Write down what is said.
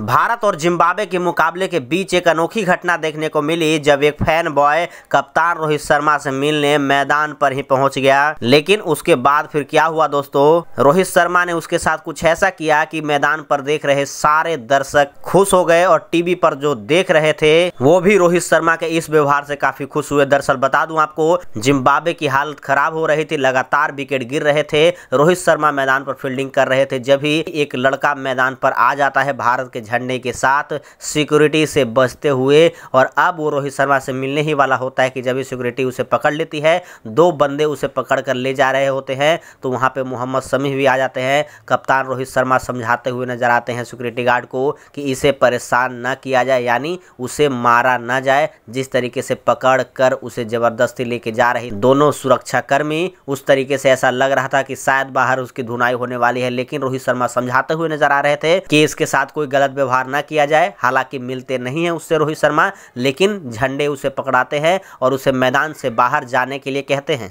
भारत और जिम्बाब्वे के मुकाबले के बीच एक अनोखी घटना देखने को मिली जब एक फैन बॉय कप्तान रोहित शर्मा से मिलने मैदान पर ही पहुंच गया लेकिन उसके बाद फिर क्या हुआ दोस्तों रोहित शर्मा ने उसके साथ कुछ ऐसा किया कि मैदान पर देख रहे सारे दर्शक खुश हो गए और टीवी पर जो देख रहे थे वो भी रोहित शर्मा के इस व्यवहार से काफी खुश हुए दरअसल बता दू आपको जिम्बाब्वे की हालत खराब हो रही थी लगातार विकेट गिर रहे थे रोहित शर्मा मैदान पर फील्डिंग कर रहे थे जब ही एक लड़का मैदान पर आ जाता है भारत के झंडे के साथ सिक्योरिटी से बचते हुए और अब वो रोहित शर्मा से मिलने ही वाला होता है कि जब भी सिक्योरिटी उसे पकड़ लेती है दो बंदे उसे पकड़ कर ले जा रहे होते हैं तो वहाँ पर मोहम्मद समीह भी आ जाते हैं कप्तान रोहित शर्मा समझाते हुए नजर आते हैं सिक्योरिटी गार्ड को कि इसे परेशान न किया जाए यानी उसे मारा न जाए जिस तरीके से पकड़ कर उसे ज़बरदस्ती लेके जा रही दोनों सुरक्षाकर्मी उस तरीके से ऐसा लग रहा था कि शायद बाहर उसकी धुनाई होने वाली है लेकिन रोहित शर्मा समझाते हुए नजर आ रहे थे कि इसके साथ कोई गलत व्यवहार ना किया जाए हालांकि मिलते नहीं है उससे रोहित शर्मा लेकिन झंडे उसे पकड़ाते हैं और उसे मैदान से बाहर जाने के लिए कहते हैं